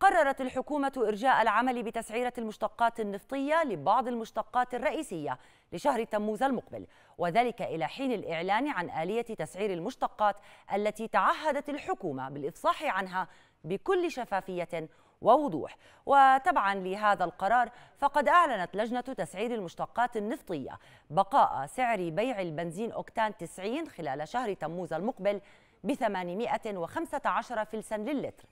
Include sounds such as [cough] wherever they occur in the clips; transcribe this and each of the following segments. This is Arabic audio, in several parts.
قررت الحكومة إرجاء العمل بتسعيرة المشتقات النفطية لبعض المشتقات الرئيسية لشهر تموز المقبل وذلك إلى حين الإعلان عن آلية تسعير المشتقات التي تعهدت الحكومة بالإفصاح عنها بكل شفافية ووضوح وتبعا لهذا القرار فقد أعلنت لجنة تسعير المشتقات النفطية بقاء سعر بيع البنزين أوكتان 90 خلال شهر تموز المقبل ب 815 فلسا للتر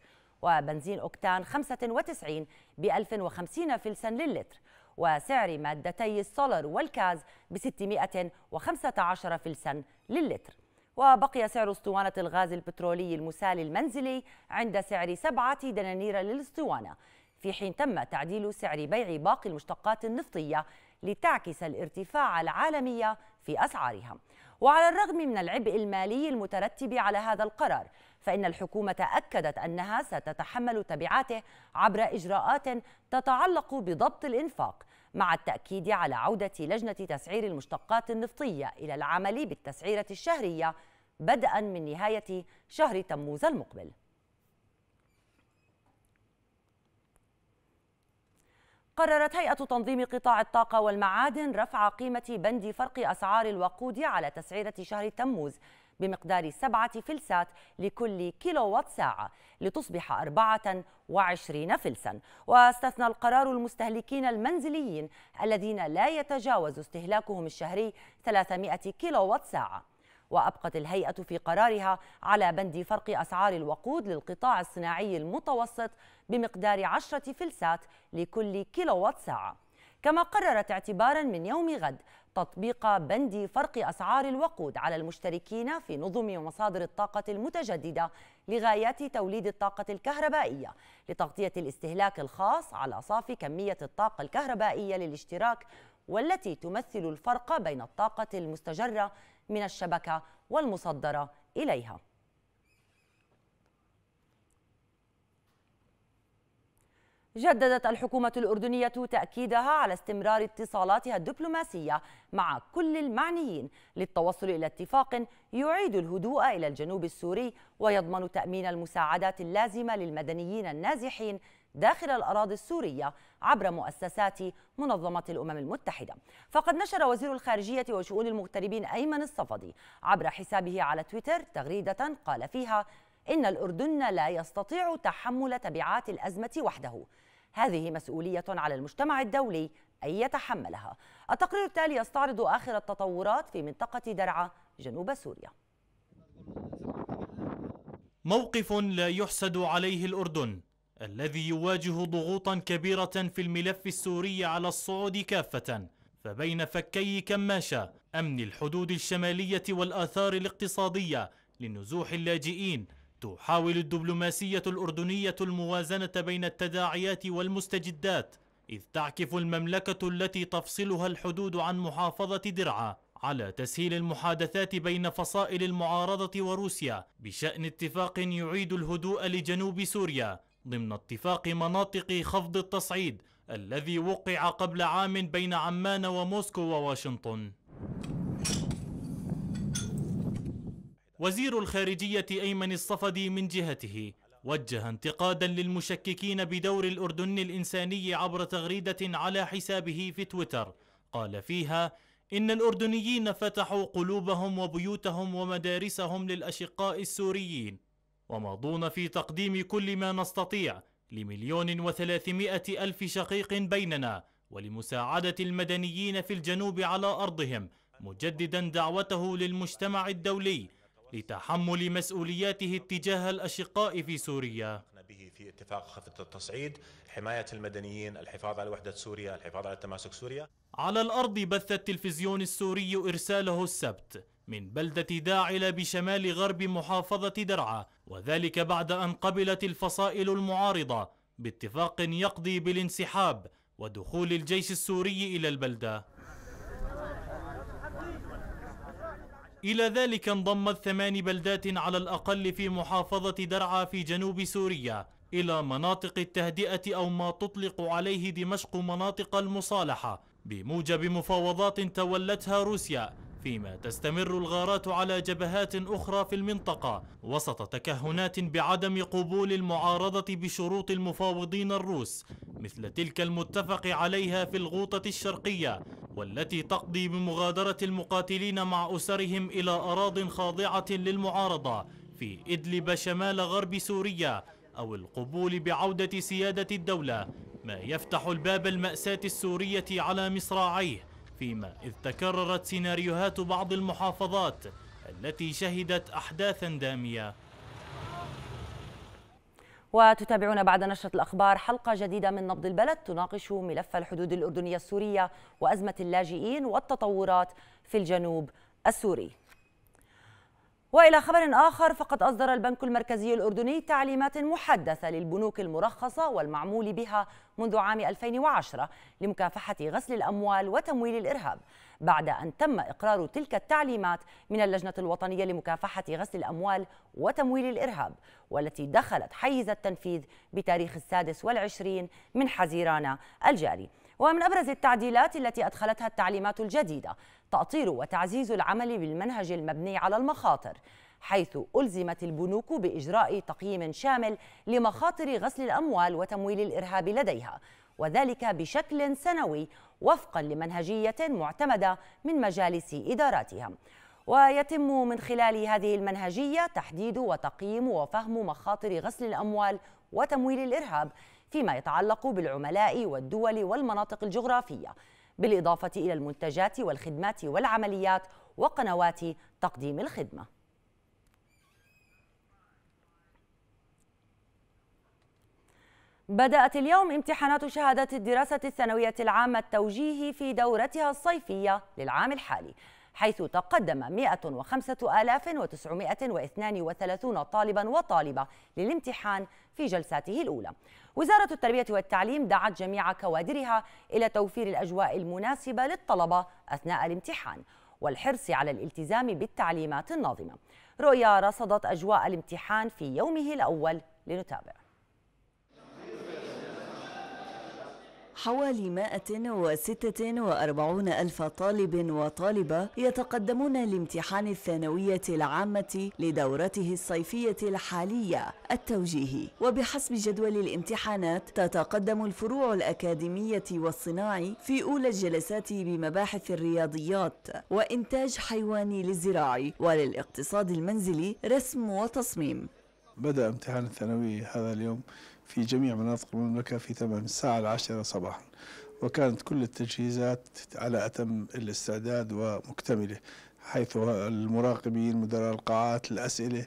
وبنزين أوكتان 95 ب 1050 فلسا للتر وسعر مادتي السولر والكاز ب 615 فلسا للتر وبقي سعر اسطوانة الغاز البترولي المسال المنزلي عند سعر سبعة دنانير للاسطوانة في حين تم تعديل سعر بيع باقي المشتقات النفطية لتعكس الارتفاع العالمي في أسعارها وعلى الرغم من العبء المالي المترتب على هذا القرار فإن الحكومة أكدت أنها ستتحمل تبعاته عبر إجراءات تتعلق بضبط الإنفاق مع التأكيد على عودة لجنة تسعير المشتقات النفطية إلى العمل بالتسعيرة الشهرية بدءا من نهاية شهر تموز المقبل قررت هيئة تنظيم قطاع الطاقة والمعادن رفع قيمة بند فرق أسعار الوقود على تسعيرة شهر تموز بمقدار سبعة فلسات لكل كيلووات ساعة لتصبح 24 فلسا واستثنى القرار المستهلكين المنزليين الذين لا يتجاوز استهلاكهم الشهري 300 كيلووات ساعة وأبقت الهيئة في قرارها على بند فرق أسعار الوقود للقطاع الصناعي المتوسط بمقدار عشرة فلسات لكل كيلووات ساعة كما قررت اعتبارا من يوم غد تطبيق بند فرق أسعار الوقود على المشتركين في نظم ومصادر الطاقة المتجددة لغايات توليد الطاقة الكهربائية لتغطية الاستهلاك الخاص على صافي كمية الطاقة الكهربائية للاشتراك والتي تمثل الفرق بين الطاقة المستجرة من الشبكة والمصدرة إليها جددت الحكومة الأردنية تأكيدها على استمرار اتصالاتها الدبلوماسية مع كل المعنيين للتوصل إلى اتفاق يعيد الهدوء إلى الجنوب السوري ويضمن تأمين المساعدات اللازمة للمدنيين النازحين داخل الأراضي السورية عبر مؤسسات منظمة الأمم المتحدة فقد نشر وزير الخارجية وشؤون المغتربين أيمن الصفدي عبر حسابه على تويتر تغريدة قال فيها إن الأردن لا يستطيع تحمل تبعات الأزمة وحده هذه مسؤولية على المجتمع الدولي أن يتحملها التقرير التالي يستعرض آخر التطورات في منطقة درعا جنوب سوريا موقف لا يحسد عليه الأردن الذي يواجه ضغوطا كبيرة في الملف السوري على الصعود كافة فبين فكي كماشة أمن الحدود الشمالية والآثار الاقتصادية لنزوح اللاجئين تحاول الدبلوماسية الأردنية الموازنة بين التداعيات والمستجدات إذ تعكف المملكة التي تفصلها الحدود عن محافظة درعا على تسهيل المحادثات بين فصائل المعارضة وروسيا بشأن اتفاق يعيد الهدوء لجنوب سوريا ضمن اتفاق مناطق خفض التصعيد الذي وقع قبل عام بين عمان وموسكو وواشنطن وزير الخارجية أيمن الصفدي من جهته وجه انتقادا للمشككين بدور الأردن الإنساني عبر تغريدة على حسابه في تويتر قال فيها إن الأردنيين فتحوا قلوبهم وبيوتهم ومدارسهم للأشقاء السوريين وماضون في تقديم كل ما نستطيع لمليون وثلاثمائة ألف شقيق بيننا ولمساعدة المدنيين في الجنوب على أرضهم مجددا دعوته للمجتمع الدولي لتحمل مسؤولياته اتجاه الأشقاء في سوريا به في اتفاق خفض التصعيد حماية المدنيين الحفاظ على وحدة سوريا الحفاظ على تماسك سوريا على الأرض بث التلفزيون السوري إرساله السبت من بلدة داعلة بشمال غرب محافظة درعا وذلك بعد أن قبلت الفصائل المعارضة باتفاق يقضي بالانسحاب ودخول الجيش السوري إلى البلدة إلى ذلك انضمت ثمان بلدات على الأقل في محافظة درعا في جنوب سوريا إلى مناطق التهدئة أو ما تطلق عليه دمشق مناطق المصالحة بموجب مفاوضات تولتها روسيا فيما تستمر الغارات على جبهات أخرى في المنطقة وسط تكهنات بعدم قبول المعارضة بشروط المفاوضين الروس مثل تلك المتفق عليها في الغوطة الشرقية والتي تقضي بمغادرة المقاتلين مع أسرهم إلى أراض خاضعة للمعارضة في إدلب شمال غرب سوريا أو القبول بعودة سيادة الدولة ما يفتح الباب المأساة السورية على مصراعيه فيما إذ تكررت سيناريوهات بعض المحافظات التي شهدت أحداثا دامية وتتابعون بعد نشرة الأخبار حلقة جديدة من نبض البلد تناقش ملف الحدود الأردنية السورية وأزمة اللاجئين والتطورات في الجنوب السوري والى خبر اخر فقد اصدر البنك المركزي الاردني تعليمات محدثه للبنوك المرخصه والمعمول بها منذ عام 2010 لمكافحه غسل الاموال وتمويل الارهاب بعد ان تم اقرار تلك التعليمات من اللجنه الوطنيه لمكافحه غسل الاموال وتمويل الارهاب والتي دخلت حيز التنفيذ بتاريخ السادس والعشرين من حزيران الجاري ومن ابرز التعديلات التي ادخلتها التعليمات الجديده تأطير وتعزيز العمل بالمنهج المبني على المخاطر حيث ألزمت البنوك بإجراء تقييم شامل لمخاطر غسل الأموال وتمويل الإرهاب لديها وذلك بشكل سنوي وفقا لمنهجية معتمدة من مجالس إداراتها ويتم من خلال هذه المنهجية تحديد وتقييم وفهم مخاطر غسل الأموال وتمويل الإرهاب فيما يتعلق بالعملاء والدول والمناطق الجغرافية بالإضافة إلى المنتجات والخدمات والعمليات وقنوات تقديم الخدمه بدأت اليوم امتحانات شهادة الدراسة الثانوية العامة التوجيهي في دورتها الصيفية للعام الحالي حيث تقدم 105932 طالبا وطالبة للامتحان في جلساته الأولى وزارة التربية والتعليم دعت جميع كوادرها إلى توفير الأجواء المناسبة للطلبة أثناء الامتحان والحرص على الالتزام بالتعليمات الناظمة رؤيا رصدت أجواء الامتحان في يومه الأول لنتابع حوالي 146 ألف طالب وطالبة يتقدمون لامتحان الثانوية العامة لدورته الصيفية الحالية التوجيهي وبحسب جدول الامتحانات تتقدم الفروع الأكاديمية والصناعي في أولى الجلسات بمباحث الرياضيات وإنتاج حيواني للزراعي وللاقتصاد المنزلي رسم وتصميم بدأ امتحان الثانوي هذا اليوم في جميع مناطق المملكة في تمام الساعة العاشرة صباحا وكانت كل التجهيزات على أتم الاستعداد ومكتملة حيث المراقبين مدراء القاعات الأسئلة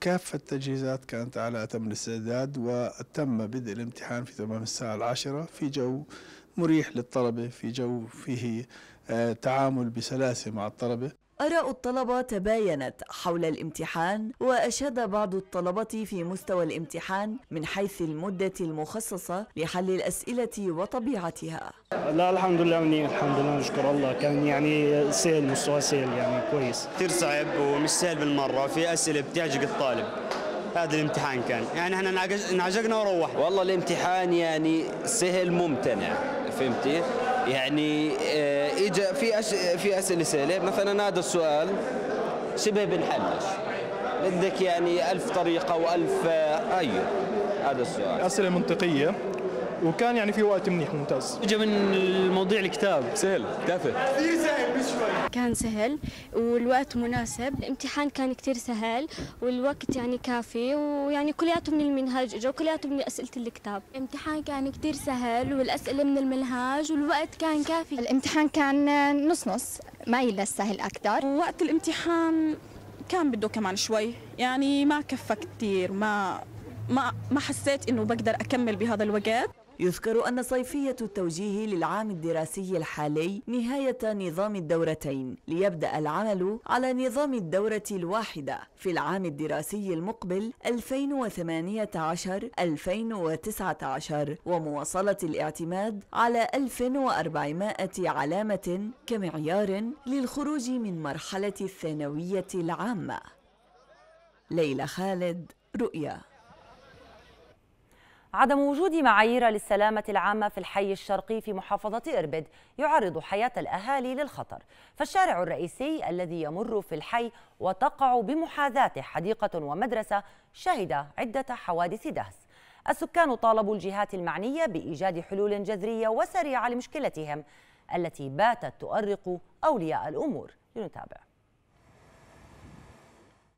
كافة التجهيزات كانت على أتم الاستعداد وتم بدء الامتحان في تمام الساعة العاشرة في جو مريح للطلبة في جو فيه آه، تعامل بسلاسة مع الطلبة آراء الطلبة تباينت حول الامتحان وأشاد بعض الطلبة في مستوى الامتحان من حيث المدة المخصصة لحل الأسئلة وطبيعتها لا الحمد لله منيح الحمد لله نشكر الله كان يعني سهل مستوى سهل يعني كويس كثير صعب ومش سهل بالمرة في أسئلة بتعجق الطالب هذا الامتحان كان يعني احنا انعجقنا وروحنا والله الامتحان يعني سهل ممتنع فهمتي يعني آه إجا في أش... في اسئله سهله مثلا هذا السؤال شبه بنحلش بدك يعني ألف طريقة وألف آه، أي أيوه، هذا السؤال أسئلة منطقية وكان يعني في وقت منيح ممتاز اجى من الموضوع الكتاب سهل تافه إيه، كثير سهل مش شوي كان سهل والوقت مناسب الامتحان كان كثير سهل والوقت يعني كافي ويعني كلياته من المنهاج اجى وكلياته من اسئله الكتاب الامتحان كان كثير سهل والاسئله من المنهاج والوقت كان كافي الامتحان كان نص نص مايل للسهل اكثر ووقت الامتحان كان بده كمان شوي يعني ما كفى كثير ما ما ما حسيت انه بقدر اكمل بهذا الوقت يذكر أن صيفية التوجيه للعام الدراسي الحالي نهاية نظام الدورتين ليبدأ العمل على نظام الدورة الواحدة في العام الدراسي المقبل 2018-2019 ومواصلة الاعتماد على 1400 علامة كمعيار للخروج من مرحلة الثانوية العامة ليلى خالد رؤيا عدم وجود معايير للسلامة العامة في الحي الشرقي في محافظة إربد يعرض حياة الأهالي للخطر فالشارع الرئيسي الذي يمر في الحي وتقع بمحاذاته حديقة ومدرسة شهد عدة حوادث دهس السكان طالبوا الجهات المعنية بإيجاد حلول جذرية وسريعة لمشكلتهم التي باتت تؤرق أولياء الأمور لنتابع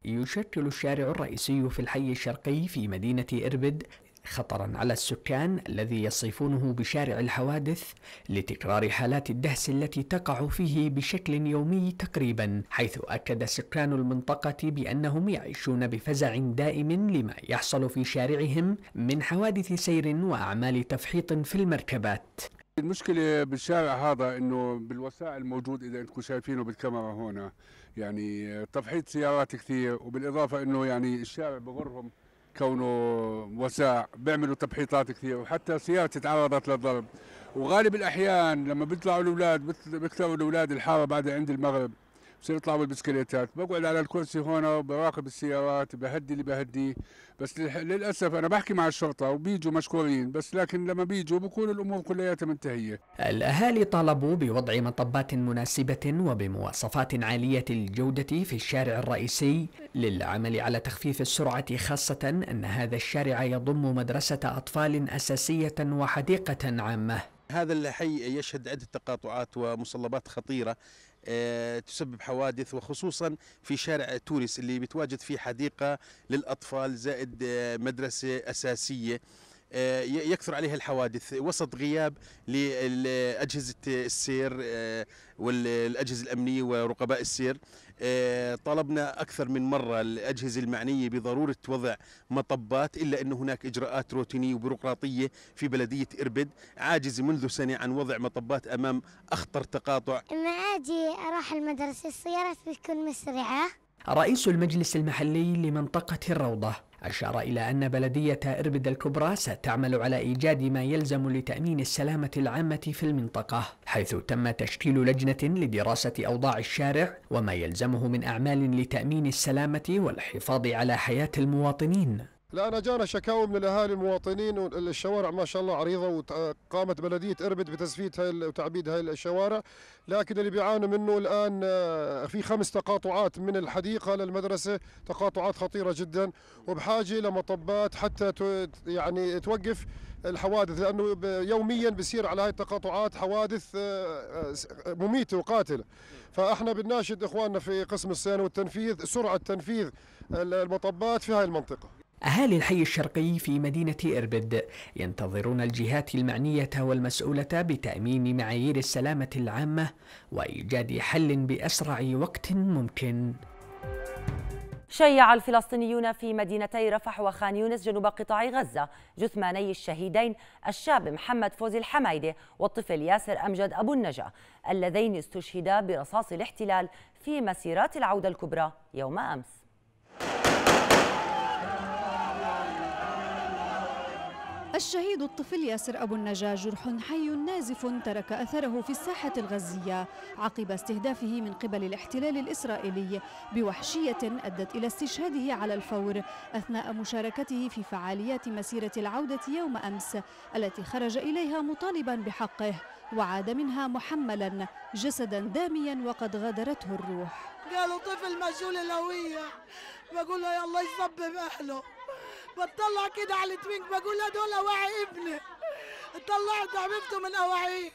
يشكل الشارع الرئيسي في الحي الشرقي في مدينة إربد خطرا على السكان الذي يصفونه بشارع الحوادث لتكرار حالات الدهس التي تقع فيه بشكل يومي تقريبا حيث أكد سكان المنطقة بأنهم يعيشون بفزع دائم لما يحصل في شارعهم من حوادث سير وأعمال تفحيط في المركبات المشكلة بالشارع هذا انه بالوسائل الموجود اذا انتم شايفينه بالكاميرا هنا يعني تفحيط سيارات كثير وبالاضافة انه يعني الشارع بغرهم كونه وساع بيعملوا تبحيطات كثير وحتى سيارة تعرضت للضرب وغالب الأحيان لما بيطلعوا الأولاد بيكتبوا الأولاد الحارة بعد عند المغرب بصير يطلعوا بالبسكليتات بقعد على الكرسي هون وبراقب السيارات بهدي اللي بهديه بس للاسف انا بحكي مع الشرطه وبيجوا مشكورين بس لكن لما بيجوا بكون الامور كلياتها منتهيه الاهالي طالبوا بوضع مطبات مناسبه وبمواصفات عاليه الجوده في الشارع الرئيسي للعمل على تخفيف السرعه خاصه ان هذا الشارع يضم مدرسه اطفال اساسيه وحديقه عامه هذا الحي يشهد عدة تقاطعات ومصلبات خطيرة آه، تسبب حوادث وخصوصا في شارع توريس اللي بتواجد فيه حديقة للأطفال زائد آه، مدرسة أساسية آه، يكثر عليها الحوادث وسط غياب لأجهزة السير آه، والأجهزة الأمنية ورقباء السير آه، طلبنا أكثر من مرة الأجهزة المعنية بضرورة وضع مطبات إلا أن هناك إجراءات روتينية وبيروقراطية في بلدية إربد عاجزة منذ سنة عن وضع مطبات أمام أخطر تقاطع أنا عادي أروح المدرسة السيارات بتكون مسرعة رئيس المجلس المحلي لمنطقة الروضة أشار إلى أن بلدية إربد الكبرى ستعمل على إيجاد ما يلزم لتأمين السلامة العامة في المنطقة حيث تم تشكيل لجنة لدراسة أوضاع الشارع وما يلزمه من أعمال لتأمين السلامة والحفاظ على حياة المواطنين انا جانا شكاوى من الأهالي المواطنين الشوارع ما شاء الله عريضة وقامت بلدية إربد بتزفيت هاي وتعبيد هاي الشوارع لكن اللي بيعانوا منه الآن آه، في خمس تقاطعات من الحديقة للمدرسة تقاطعات خطيرة جدا وبحاجة لمطبات حتى يعني توقف الحوادث لأنه يوميا بصير على هاي التقاطعات حوادث آه، آه، مميتة وقاتلة فإحنا بنناشد إخواننا في قسم الصيانة والتنفيذ سرعة تنفيذ المطبات في هاي المنطقة أهالي الحي الشرقي في مدينة إربد ينتظرون الجهات المعنية والمسؤولة بتأمين معايير السلامة العامة وإيجاد حل بأسرع وقت ممكن. شيع الفلسطينيون في مدينتي رفح وخان يونس جنوب قطاع غزة جثماني الشهيدين الشاب محمد فوزي الحمايدة والطفل ياسر أمجد أبو النجا اللذين استشهدا برصاص الاحتلال في مسيرات العودة الكبرى يوم أمس الشهيد الطفل ياسر أبو النجا جرح حي نازف ترك أثره في الساحة الغزية عقب استهدافه من قبل الاحتلال الإسرائيلي بوحشية أدت إلى استشهاده على الفور أثناء مشاركته في فعاليات مسيرة العودة يوم أمس التي خرج إليها مطالبا بحقه وعاد منها محملا جسدا داميا وقد غادرته الروح قالوا طفل مجهول الهوية بقول له يا الله يصبب أهله بتطلع كده على التوينك بقول لا دول اواعي ابني طلعت عملته من اواعيه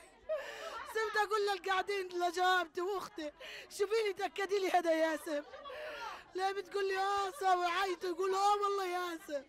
سبت اقول للقاعدين لجابتي واختي شوفيني تاكدي لي هذا ياسر لا بتقول لي اه ساوي عيط يقول اه والله ياسر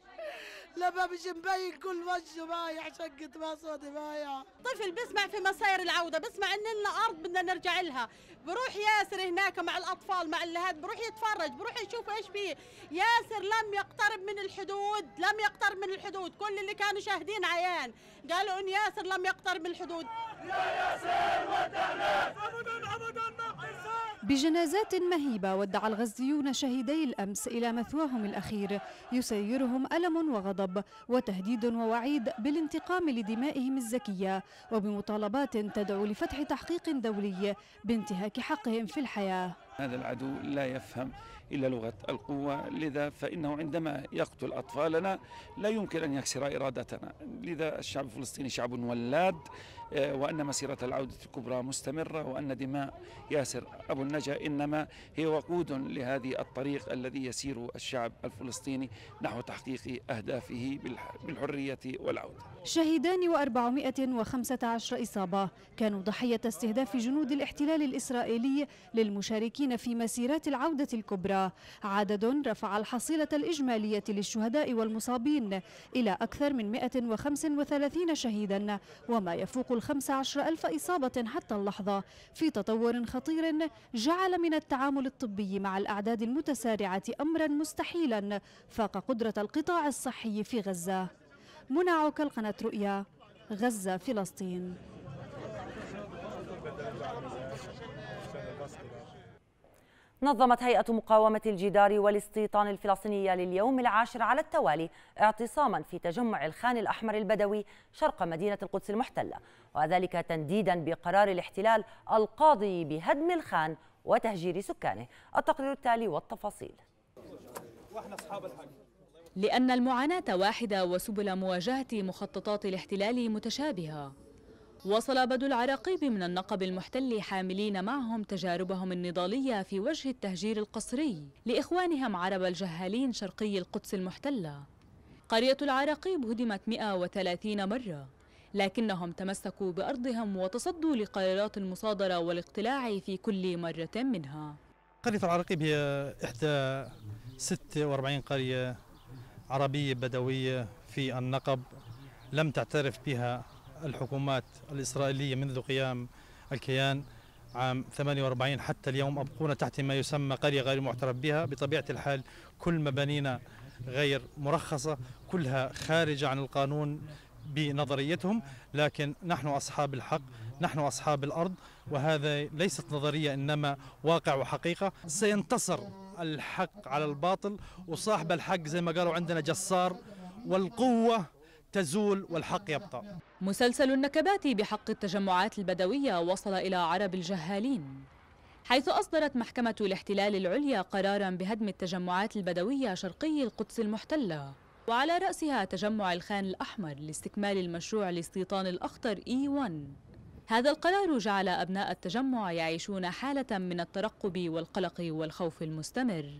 لما مش مبين كل وجهه بايع شقة مقصودي بايع طفل طيب، بسمع في مصير العودة بسمع إن لنا أرض بدنا نرجع لها بروح ياسر هناك مع الأطفال مع اللهات بروح يتفرج بروح يشوف إيش فيه ياسر لم يقترب من الحدود لم يقترب من الحدود كل اللي كانوا شاهدين عيان قالوا إن ياسر لم يقترب من الحدود يا ياسر ودعنا أبدا أبدا حيصير بجنازات مهيبة ودع الغزيون شهيدي الأمس إلى مثواهم الأخير يسيرهم ألم وغضب وتهديد ووعيد بالانتقام لدمائهم الزكية وبمطالبات تدعو لفتح تحقيق دولي بانتهاك حقهم في الحياة هذا العدو لا يفهم إلا لغة القوة لذا فإنه عندما يقتل أطفالنا لا يمكن أن يكسر إرادتنا لذا الشعب الفلسطيني شعب ولاد آه، وأن مسيرة العودة الكبرى مستمرة وأن دماء ياسر أبو النجا إنما هي وقود لهذه الطريق الذي يسير الشعب الفلسطيني نحو تحقيق أهدافه بالحرية والعودة شهيدان و415 إصابة كانوا ضحية استهداف جنود الاحتلال الإسرائيلي للمشاركين في مسيرات العودة الكبرى عدد رفع الحصيلة الإجمالية للشهداء والمصابين إلى أكثر من 135 شهيدا وما يفوق عشر ألف إصابة حتى اللحظة في تطور خطير جعل من التعامل الطبي مع الأعداد المتسارعة أمرا مستحيلا فاق قدرة القطاع الصحي في غزة منى القناة رؤيا غزة فلسطين نظمت هيئة مقاومة الجدار والاستيطان الفلسطينية لليوم العاشر على التوالي اعتصاما في تجمع الخان الأحمر البدوي شرق مدينة القدس المحتلة وذلك تنديدا بقرار الاحتلال القاضي بهدم الخان وتهجير سكانه التقرير التالي والتفاصيل لأن المعاناة واحدة وسبل مواجهة مخططات الاحتلال متشابهة وصل بدو العراقيب من النقب المحتل حاملين معهم تجاربهم النضالية في وجه التهجير القسري لإخوانهم عرب الجهالين شرقي القدس المحتلة قرية العراقيب هدمت 130 مرة لكنهم تمسكوا بأرضهم وتصدوا لقرارات المصادرة والاقتلاع في كل مرة منها قرية العراقيب هي إحدى 46 قرية عربية بدوية في النقب لم تعترف بها الحكومات الإسرائيلية منذ قيام الكيان عام 48 حتى اليوم أبقونا تحت ما يسمى قرية غير معترف بها بطبيعة الحال كل مبانينا غير مرخصة كلها خارجة عن القانون بنظريتهم لكن نحن أصحاب الحق نحن أصحاب الأرض وهذا ليست نظرية إنما واقع وحقيقة سينتصر الحق على الباطل وصاحب الحق زي ما قالوا عندنا جسار والقوة تزول والحق يبقى مسلسل النكبات بحق التجمعات البدوية وصل إلى عرب الجهالين حيث أصدرت محكمة الاحتلال العليا قرارا بهدم التجمعات البدوية شرقي القدس المحتلة وعلى رأسها تجمع الخان الأحمر لاستكمال المشروع لاستيطان الأخطر إي 1 هذا القرار جعل أبناء التجمع يعيشون حالة من الترقب والقلق والخوف المستمر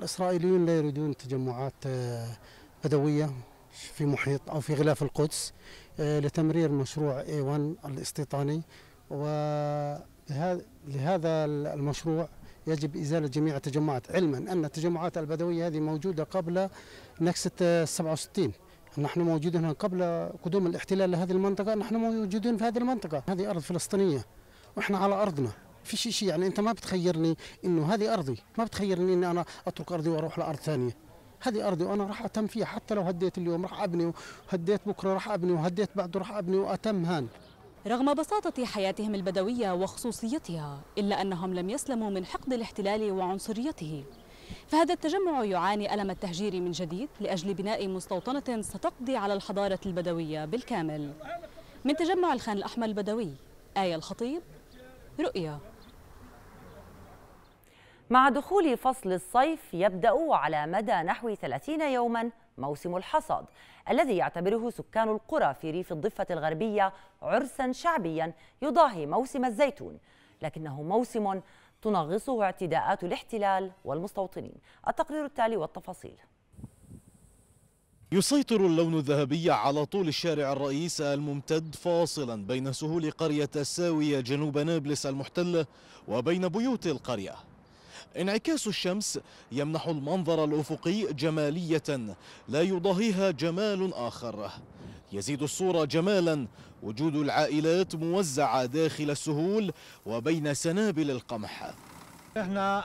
الإسرائيليون لا يريدون تجمعات آه، بدوية في محيط أو في غلاف القدس آه، لتمرير مشروع اي 1 الاستيطاني لهذا المشروع يجب إزالة جميع التجمعات علما أن التجمعات البدوية هذه موجودة قبل نكسة 67 نحن موجودون هنا قبل قدوم الاحتلال لهذه المنطقة نحن موجودون في هذه المنطقة هذه أرض فلسطينية وإحنا على أرضنا في شيء شيء يعني أنت ما بتخيرني إنه هذه أرضي ما بتخيرني إني أنا أترك أرضي وأروح لأرض ثانية هذه ارضي وانا راح اتم فيها حتى لو هديت اليوم راح ابني وهديت بكره راح ابني وهديت بعده راح ابني واتم هان رغم بساطة حياتهم البدوية وخصوصيتها إلا أنهم لم يسلموا من حقد الاحتلال وعنصريته فهذا التجمع يعاني ألم التهجير من جديد لأجل بناء مستوطنة ستقضي على الحضارة البدوية بالكامل من تجمع الخان الأحمر البدوي آية الخطيب رؤيا مع دخول فصل الصيف يبدأ على مدى نحو 30 يوما موسم الحصاد الذي يعتبره سكان القرى في ريف الضفة الغربية عرسا شعبيا يضاهي موسم الزيتون لكنه موسم تنغصه اعتداءات الاحتلال والمستوطنين التقرير التالي والتفاصيل يسيطر اللون الذهبي على طول الشارع الرئيس الممتد فاصلا بين سهول قرية الساوية جنوب نابلس المحتلة وبين بيوت القرية انعكاس الشمس يمنح المنظر الأفقي جمالية لا يضاهيها جمال آخر يزيد الصورة جمالا وجود العائلات موزعة داخل السهول وبين سنابل القمح احنا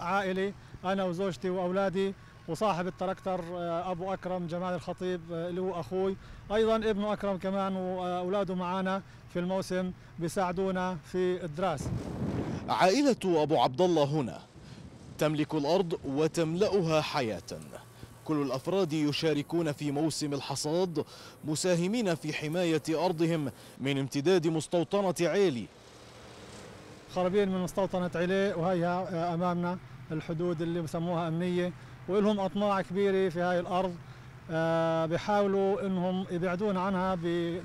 عائلة أنا وزوجتي وأولادي وصاحب التراكتر آه، ابو اكرم جمال الخطيب آه، اللي هو اخوي ايضا ابنه اكرم كمان واولاده معنا في الموسم بيساعدونا في الدراسه عائله ابو عبد الله هنا تملك الأرض وتملأها حياة كل الأفراد يشاركون في موسم الحصاد مساهمين في حماية أرضهم من امتداد مستوطنة عيلي خربين من مستوطنة عيلي وهيها أمامنا الحدود اللي بسموها أمنية ولهم أطماع كبيرة في هاي الأرض آه، بحاولوا انهم يبعدون عنها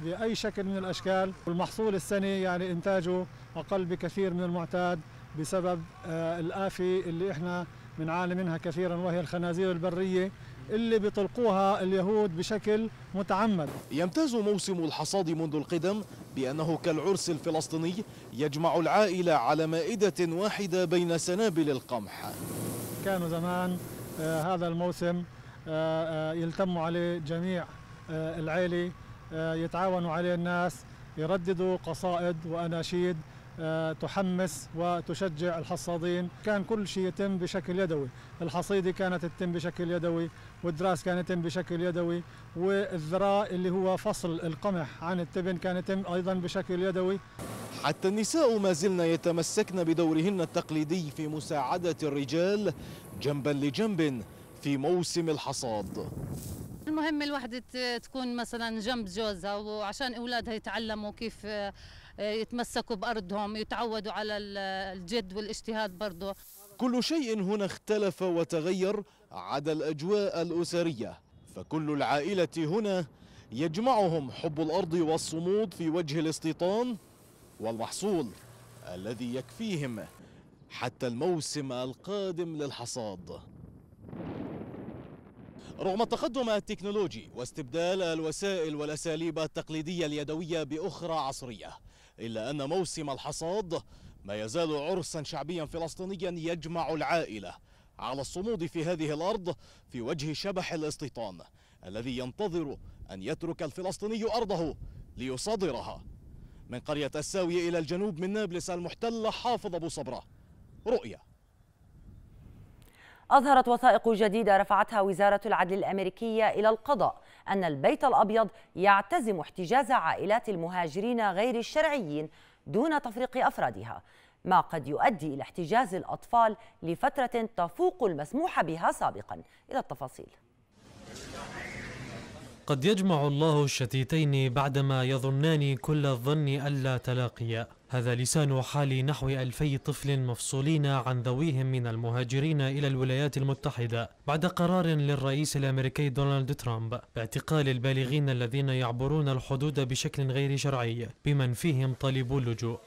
باي شكل من الاشكال والمحصول السنه يعني انتاجه اقل بكثير من المعتاد بسبب آه، الآفة اللي احنا بنعاني منها كثيرا وهي الخنازير البرية اللي بيطلقوها اليهود بشكل متعمد يمتاز موسم الحصاد منذ القدم بأنه كالعرس الفلسطيني يجمع العائلة على مائدة واحدة بين سنابل القمح كانوا زمان آه، هذا الموسم آه، يلتموا عليه جميع العائلة يتعاونوا عليه الناس يرددوا قصائد وأناشيد آه، تحمس وتشجع الحصادين كان كل شيء يتم بشكل يدوي الحصيدة كانت تتم بشكل يدوي والدراس كان يتم بشكل يدوي والذراء اللي هو فصل القمح عن التبن كان يتم أيضا بشكل يدوي حتى النساء ما زلن يتمسكن بدورهن التقليدي في مساعدة الرجال جنبا لجنب في موسم الحصاد المهم الوحدة تكون مثلا جنب جوزها وعشان أولادها يتعلموا كيف آه، يتمسكوا بأرضهم يتعودوا على الجد والاجتهاد برضه كل شيء هنا اختلف وتغير عدا الأجواء الأسرية فكل العائلة هنا يجمعهم حب الأرض والصمود في وجه الاستيطان والمحصول الذي يكفيهم حتى الموسم القادم للحصاد رغم التقدم التكنولوجي واستبدال الوسائل والأساليب التقليدية اليدوية بأخرى عصرية إلا أن موسم الحصاد ما يزال عرسا شعبيا فلسطينيا يجمع العائلة على الصمود في هذه الأرض في وجه شبح الاستيطان الذي ينتظر أن يترك الفلسطيني أرضه ليصادرها من قرية الساوية إلى الجنوب من نابلس المحتلة حافظ أبو صبرة رؤية أظهرت وثائق جديدة رفعتها وزارة العدل الأمريكية إلى القضاء أن البيت الأبيض يعتزم احتجاز عائلات المهاجرين غير الشرعيين دون تفريق أفرادها ما قد يؤدي إلى احتجاز الأطفال لفترة تفوق المسموح بها سابقا إلى التفاصيل قد يجمع الله الشتيتين بعدما يظنان كل الظن ألا تلاقيا هذا لسان حال نحو ألفي طفل مفصولين عن ذويهم من المهاجرين إلى الولايات المتحدة بعد قرار للرئيس الأمريكي دونالد ترامب باعتقال البالغين الذين يعبرون الحدود بشكل غير شرعي بمن فيهم طالبو اللجوء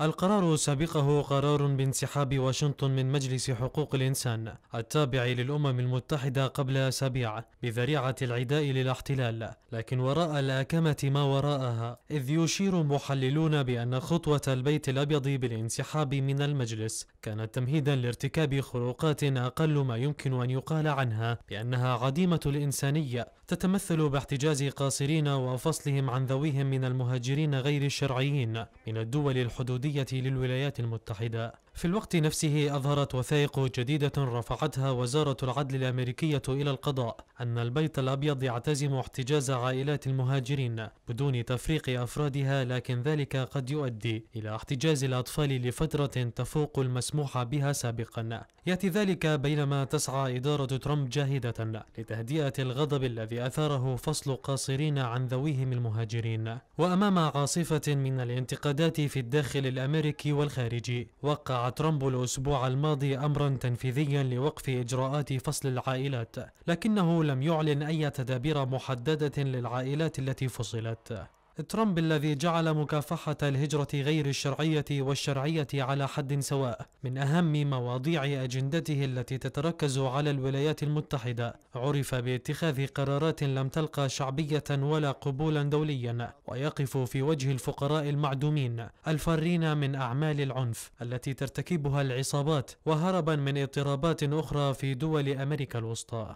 القرار سبقه قرار بانسحاب واشنطن من مجلس حقوق الإنسان التابع للأمم المتحدة قبل أسابيع بذريعة العداء للاحتلال لكن وراء الأكمة ما وراءها إذ يشير محللون بأن خطوة البيت الأبيض بالانسحاب من المجلس كانت تمهيدا لارتكاب خروقات أقل ما يمكن أن يقال عنها بأنها عديمة الإنسانية تتمثل باحتجاز قاصرين وفصلهم عن ذويهم من المهاجرين غير الشرعيين من الدول الحدودية السعودية للولايات المتحدة في الوقت نفسه أظهرت وثائق جديدة رفعتها وزارة العدل الأمريكية إلى القضاء أن البيت الأبيض يعتزم احتجاز عائلات المهاجرين بدون تفريق أفرادها لكن ذلك قد يؤدي إلى احتجاز الأطفال لفترة تفوق المسموح بها سابقا يأتي ذلك بينما تسعى إدارة ترامب جاهدة لتهدئة الغضب الذي أثاره فصل قاصرين عن ذويهم المهاجرين وأمام عاصفة من الانتقادات في الداخل الأمريكي والخارجي وقع ترامب الأسبوع الماضي أمرا تنفيذيا لوقف إجراءات فصل العائلات لكنه لم يعلن أي تدابير محددة للعائلات التي فصلت ترامب الذي جعل مكافحة الهجرة غير الشرعية والشرعية على حد سواء من أهم مواضيع أجندته التي تتركز على الولايات المتحدة عرف باتخاذ قرارات لم تلقى شعبية ولا قبولا دوليا ويقف في وجه الفقراء المعدومين الفارين من أعمال العنف التي ترتكبها العصابات وهربا من اضطرابات أخرى في دول أمريكا الوسطى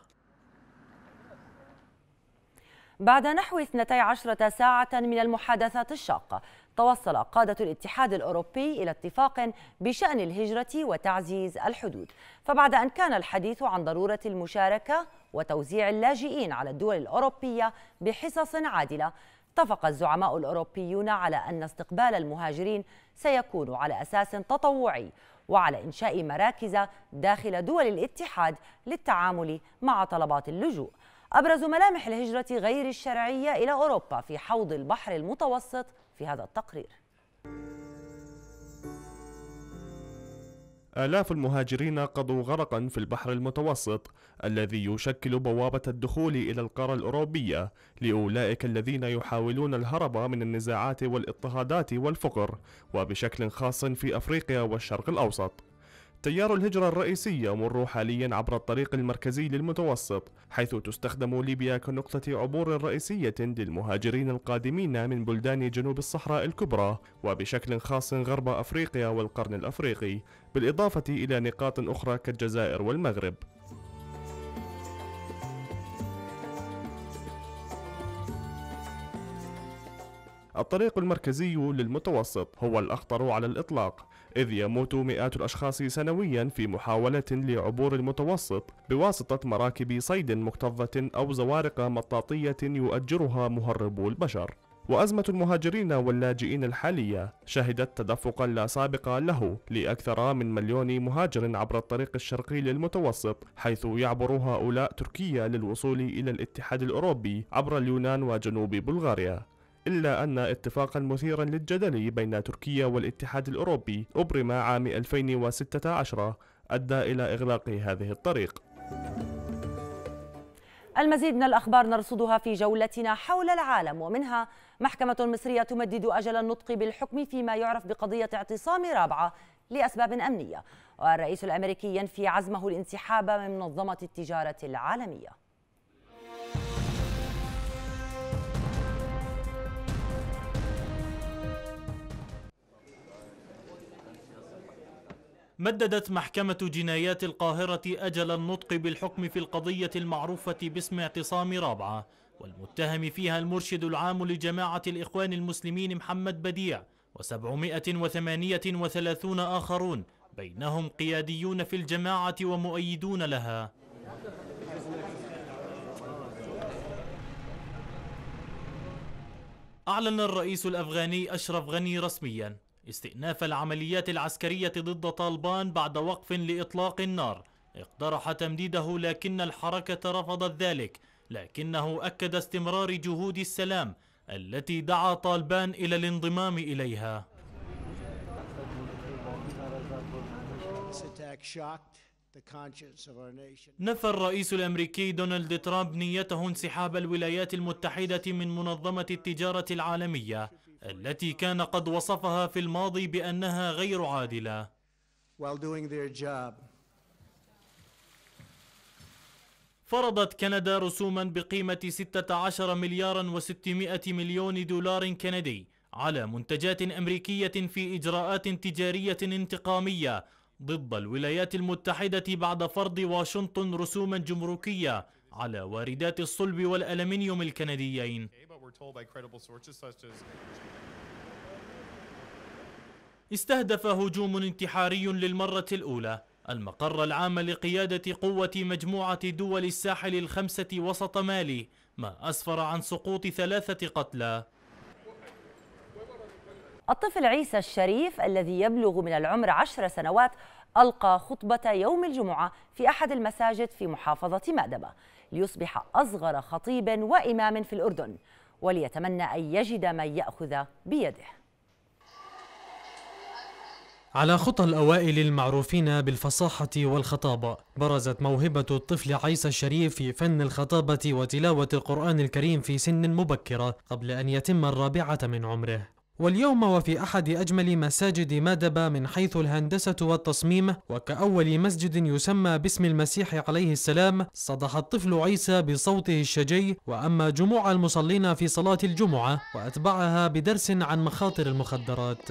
بعد نحو 12 ساعة من المحادثات الشاقة توصل قادة الاتحاد الأوروبي إلى اتفاق بشأن الهجرة وتعزيز الحدود فبعد أن كان الحديث عن ضرورة المشاركة وتوزيع اللاجئين على الدول الأوروبية بحصص عادلة اتفق الزعماء الأوروبيون على أن استقبال المهاجرين سيكون على أساس تطوعي وعلى إنشاء مراكز داخل دول الاتحاد للتعامل مع طلبات اللجوء أبرز ملامح الهجرة غير الشرعية إلى أوروبا في حوض البحر المتوسط في هذا التقرير آلاف المهاجرين قضوا غرقا في البحر المتوسط الذي يشكل بوابة الدخول إلى القارة الأوروبية لأولئك الذين يحاولون الهرب من النزاعات والاضطهادات والفقر وبشكل خاص في أفريقيا والشرق الأوسط تيار الهجرة الرئيسي يمر حاليا عبر الطريق المركزي للمتوسط حيث تستخدم ليبيا كنقطة عبور رئيسية للمهاجرين القادمين من بلدان جنوب الصحراء الكبرى وبشكل خاص غرب أفريقيا والقرن الأفريقي بالإضافة إلى نقاط أخرى كالجزائر والمغرب الطريق المركزي للمتوسط هو الأخطر على الإطلاق إذ يموت مئات الأشخاص سنويا في محاولة لعبور المتوسط بواسطة مراكب صيد مكتظة أو زوارق مطاطية يؤجرها مهربو البشر وأزمة المهاجرين واللاجئين الحالية شهدت تدفقا لا سابق له لأكثر من مليون مهاجر عبر الطريق الشرقي للمتوسط حيث يعبر هؤلاء تركيا للوصول إلى الاتحاد الأوروبي عبر اليونان وجنوب بلغاريا إلا أن اتفاقا مثيرا للجدل بين تركيا والاتحاد الأوروبي أبرم عام 2016 أدى إلى إغلاق هذه الطريق المزيد من الأخبار نرصدها في جولتنا حول العالم ومنها محكمة مصرية تمدد أجل النطق بالحكم فيما يعرف بقضية اعتصام رابعة لأسباب أمنية والرئيس الأمريكي ينفي عزمه الانسحاب من منظمة التجارة العالمية مددت محكمة جنايات القاهرة أجل النطق بالحكم في القضية المعروفة باسم اعتصام رابعة والمتهم فيها المرشد العام لجماعة الإخوان المسلمين محمد بديع و738 آخرون بينهم قياديون في الجماعة ومؤيدون لها أعلن الرئيس الأفغاني أشرف غني رسمياً استئناف العمليات العسكرية ضد طالبان بعد وقف لإطلاق النار اقترح تمديده لكن الحركة رفضت ذلك لكنه أكد استمرار جهود السلام التي دعا طالبان إلى الانضمام إليها نفى الرئيس الأمريكي دونالد ترامب نيته انسحاب الولايات المتحدة من منظمة التجارة العالمية التي كان قد وصفها في الماضي بأنها غير عادلة فرضت كندا رسوما بقيمة 16 مليار و600 مليون دولار كندي على منتجات أمريكية في إجراءات تجارية انتقامية ضد الولايات المتحدة بعد فرض واشنطن رسوما جمركية على واردات الصلب والألمنيوم الكنديين told by credible sources such as استهدف هجوم انتحاري للمرة الأولى المقر العام لقيادة قوة مجموعة دول الساحل الخمسة وسط مالي ما أسفر عن سقوط ثلاثة قتلى الطفل عيسى الشريف الذي يبلغ من العمر عشر سنوات ألقى خطبة يوم الجمعة في أحد المساجد في محافظة مأدبة ليصبح أصغر خطيب وإمام في الأردن وليتمنى أن يجد من يأخذ بيده على خطى الأوائل المعروفين بالفصاحة والخطابة برزت موهبة الطفل عيسى الشريف في فن الخطابة وتلاوة القرآن الكريم في سن مبكرة قبل أن يتم الرابعة من عمره واليوم وفي أحد أجمل مساجد مادبة من حيث الهندسة والتصميم وكأول مسجد يسمى باسم المسيح عليه السلام صدح الطفل عيسى بصوته الشجي وأما جموع المصلين في صلاة الجمعة وأتبعها بدرس عن مخاطر المخدرات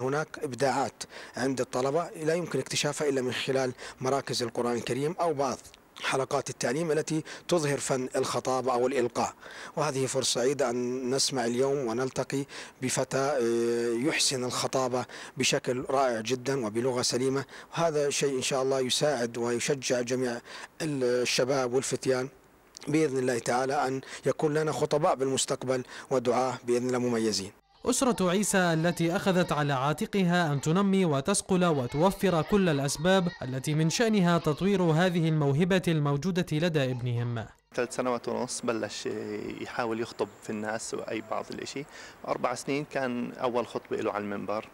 هناك إبداعات عند الطلبة لا يمكن اكتشافها إلا من خلال مراكز القرآن الكريم أو بعض حلقات التعليم التي تظهر فن الخطابة أو الإلقاء وهذه فرصة سعيدة أن نسمع اليوم ونلتقي بفتى آه، يحسن الخطابة بشكل رائع جدا وبلغة سليمة وهذا شيء إن شاء الله يساعد ويشجع جميع الشباب والفتيان بإذن الله تعالى أن يكون لنا خطباء بالمستقبل ودعاة بإذن الله مميزين أسرة عيسى التي أخذت على عاتقها أن تنمي وتسقل وتوفر كل الأسباب التي من شأنها تطوير هذه الموهبة الموجودة لدى ابنهم ثلاث سنوات ونص بلش يحاول يخطب في الناس واي بعض الاشي اربع سنين كان اول خطبه له على المنبر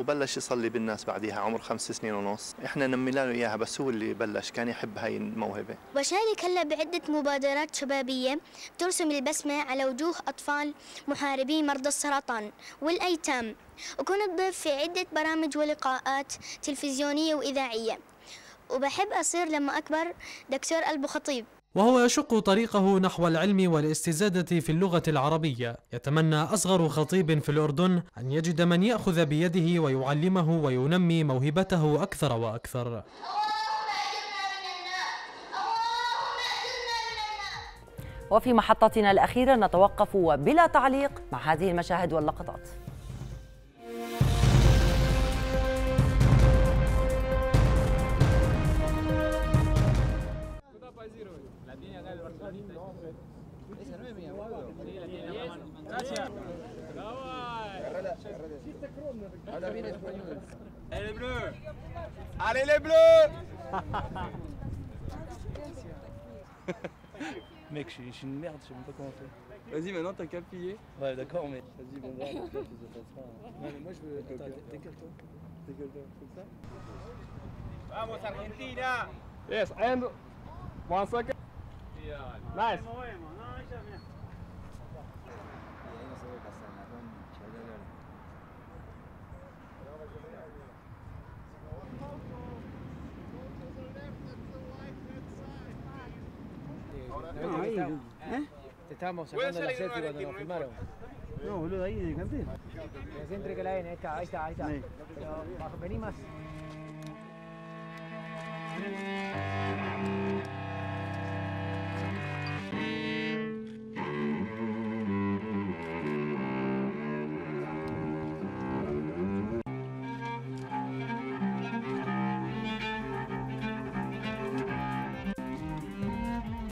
وبلش يصلي بالناس بعديها عمر خمس سنين ونص احنا نمينا له اياها بس هو اللي بلش كان يحب هاي الموهبه بشارك هلا بعده مبادرات شبابيه بترسم البسمه على وجوه اطفال محاربي مرضى السرطان والايتام وكنت ضيف في عده برامج ولقاءات تلفزيونيه واذاعيه وبحب اصير لما اكبر دكتور قلب خطيب وهو يشق طريقه نحو العلم والاستزادة في اللغة العربية يتمنى أصغر خطيب في الأردن أن يجد من يأخذ بيده ويعلمه وينمي موهبته أكثر وأكثر وفي محطتنا الأخيرة نتوقف وبلا تعليق مع هذه المشاهد واللقطات Allez les bleus [laughs] Mec, je suis, une merde, je sais même pas comment faire. Vas-y, maintenant t'as qu'à plier. Ouais, d'accord, mais. Vas-y, bon, bah, ça Non, mais moi je veux. Attends, toi décale toi comme ça. Vamos, Argentina Yes, and. One second. Nice. ¿Eh? Te estábamos sacando la selfie cuando nos filmaron. No, boludo, ahí en el cartel. Siempre que la N, ahí está, ahí está, ahí está. Pero,